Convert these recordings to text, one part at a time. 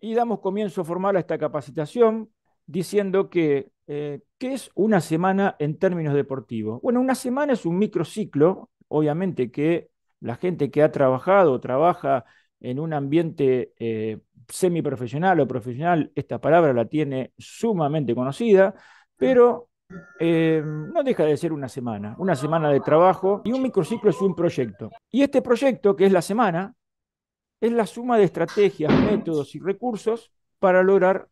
y damos comienzo formal a esta capacitación diciendo que, eh, ¿qué es una semana en términos deportivos? Bueno, una semana es un microciclo, obviamente que la gente que ha trabajado o trabaja en un ambiente eh, semiprofesional o profesional, esta palabra la tiene sumamente conocida, pero eh, no deja de ser una semana, una semana de trabajo y un microciclo es un proyecto. Y este proyecto, que es la semana, es la suma de estrategias, métodos y recursos para lograr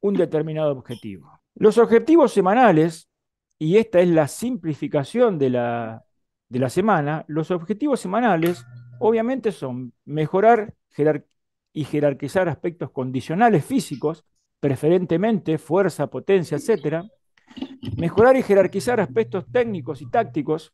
un determinado objetivo. Los objetivos semanales, y esta es la simplificación de la, semana, los objetivos semanales obviamente son mejorar y jerarquizar aspectos condicionales físicos, preferentemente fuerza, potencia, etc. Mejorar y jerarquizar aspectos técnicos y tácticos,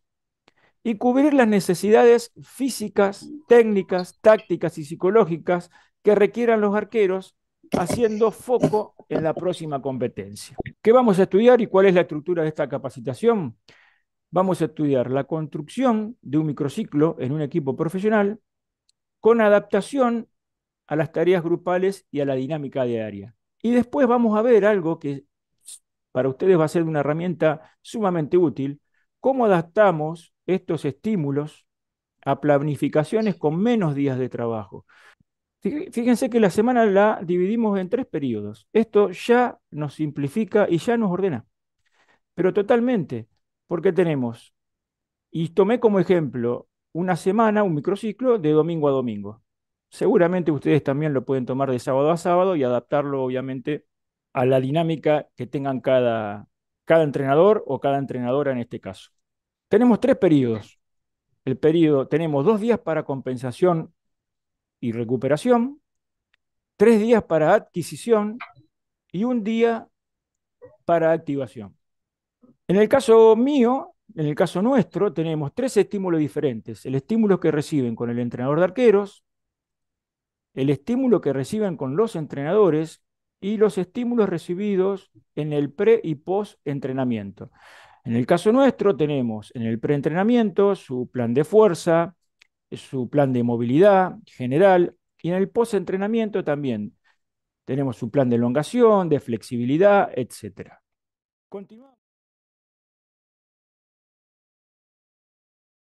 y cubrir las necesidades físicas, técnicas, tácticas y psicológicas que requieran los arqueros, haciendo foco en la próxima competencia. ¿Qué vamos a estudiar y cuál es la estructura de esta capacitación? Vamos a estudiar la construcción de un microciclo en un equipo profesional con adaptación a las tareas grupales y a la dinámica diaria. Y después vamos a ver algo que para ustedes va a ser una herramienta sumamente útil, ¿Cómo adaptamos estos estímulos a planificaciones con menos días de trabajo? Fíjense que la semana la dividimos en tres periodos. Esto ya nos simplifica y ya nos ordena. Pero totalmente, porque tenemos, y tomé como ejemplo, una semana, un microciclo de domingo a domingo. Seguramente ustedes también lo pueden tomar de sábado a sábado y adaptarlo, obviamente, a la dinámica que tengan cada, cada entrenador o cada entrenadora en este caso. Tenemos tres periodos. El periodo, tenemos dos días para compensación y recuperación, tres días para adquisición y un día para activación. En el caso mío, en el caso nuestro, tenemos tres estímulos diferentes. El estímulo que reciben con el entrenador de arqueros, el estímulo que reciben con los entrenadores y los estímulos recibidos en el pre y post entrenamiento. En el caso nuestro tenemos en el pre entrenamiento su plan de fuerza, su plan de movilidad general y en el post-entrenamiento también tenemos su plan de elongación, de flexibilidad, etcétera Continuamos.